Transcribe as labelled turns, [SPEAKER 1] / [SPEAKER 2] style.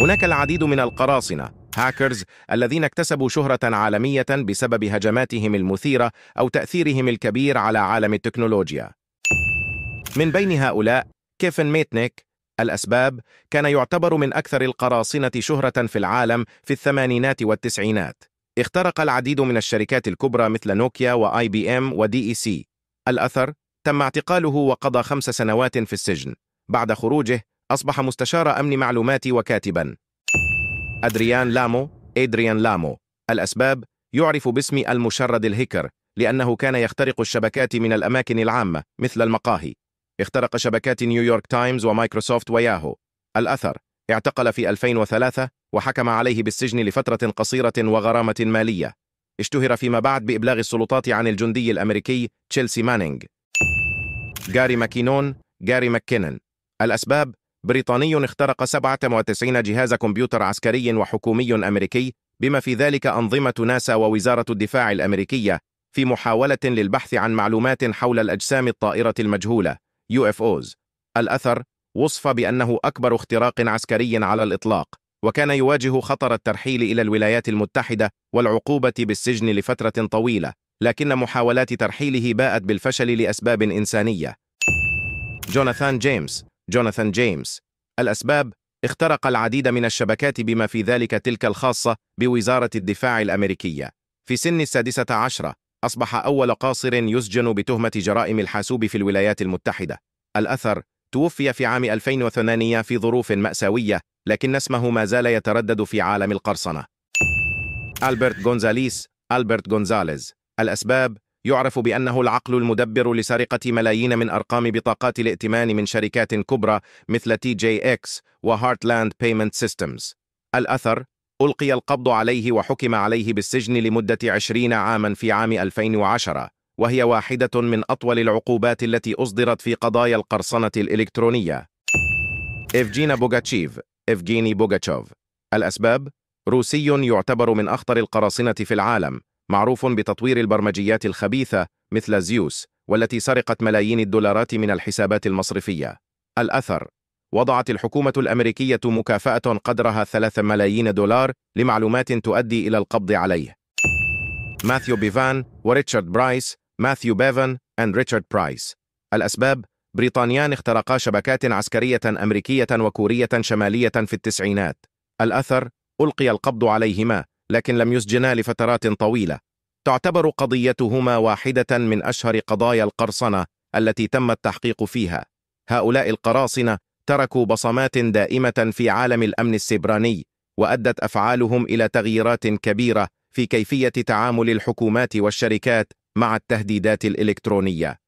[SPEAKER 1] هناك العديد من القراصنة هاكرز الذين اكتسبوا شهرة عالمية بسبب هجماتهم المثيرة أو تأثيرهم الكبير على عالم التكنولوجيا من بين هؤلاء كيفن ميتنيك الأسباب كان يعتبر من أكثر القراصنة شهرة في العالم في الثمانينات والتسعينات اخترق العديد من الشركات الكبرى مثل نوكيا وآي بي ام ودي اي سي الأثر تم اعتقاله وقضى خمس سنوات في السجن بعد خروجه أصبح مستشار أمن معلوماتي وكاتبا أدريان لامو إدريان لامو الأسباب يعرف باسم المشرد الهكر لأنه كان يخترق الشبكات من الأماكن العامة مثل المقاهي اخترق شبكات نيويورك تايمز ومايكروسوفت وياهو الأثر اعتقل في 2003 وحكم عليه بالسجن لفترة قصيرة وغرامة مالية اشتهر فيما بعد بإبلاغ السلطات عن الجندي الأمريكي تشيلسي مانينغ جاري ماكينون جاري ماكينن الأسباب بريطاني اخترق 97 جهاز كمبيوتر عسكري وحكومي أمريكي بما في ذلك أنظمة ناسا ووزارة الدفاع الأمريكية في محاولة للبحث عن معلومات حول الأجسام الطائرة المجهولة UFOs الأثر وصف بأنه أكبر اختراق عسكري على الإطلاق وكان يواجه خطر الترحيل إلى الولايات المتحدة والعقوبة بالسجن لفترة طويلة لكن محاولات ترحيله باءت بالفشل لأسباب إنسانية جوناثان جيمس جوناثان جيمس الأسباب اخترق العديد من الشبكات بما في ذلك تلك الخاصة بوزارة الدفاع الأمريكية في سن السادسة عشرة أصبح أول قاصر يسجن بتهمة جرائم الحاسوب في الولايات المتحدة الأثر توفي في عام 2008 في ظروف مأساوية لكن اسمه ما زال يتردد في عالم القرصنة ألبرت غونزاليس ألبرت غونزاليز الأسباب يعرف بأنه العقل المدبر لسرقة ملايين من أرقام بطاقات الائتمان من شركات كبرى مثل تي جي اكس وهارتلاند بيمنت سيستمز. الأثر ألقي القبض عليه وحكم عليه بالسجن لمدة 20 عاما في عام 2010 وهي واحدة من أطول العقوبات التي أصدرت في قضايا القرصنة الإلكترونية إفجينا بوغاتشيف إفجيني بوغاتشوف الأسباب روسي يعتبر من أخطر القراصنة في العالم معروف بتطوير البرمجيات الخبيثة مثل زيوس والتي سرقت ملايين الدولارات من الحسابات المصرفية الأثر وضعت الحكومة الأمريكية مكافأة قدرها 3 ملايين دولار لمعلومات تؤدي إلى القبض عليه ماثيو بيفان وريتشارد برايس ماثيو بيفان أند ريتشارد برايس الأسباب بريطانيان اخترقا شبكات عسكرية أمريكية وكورية شمالية في التسعينات الأثر ألقي القبض عليهما لكن لم يسجنا لفترات طويلة تعتبر قضيتهما واحدة من أشهر قضايا القرصنة التي تم التحقيق فيها هؤلاء القراصنة تركوا بصمات دائمة في عالم الأمن السبراني وأدت أفعالهم إلى تغييرات كبيرة في كيفية تعامل الحكومات والشركات مع التهديدات الإلكترونية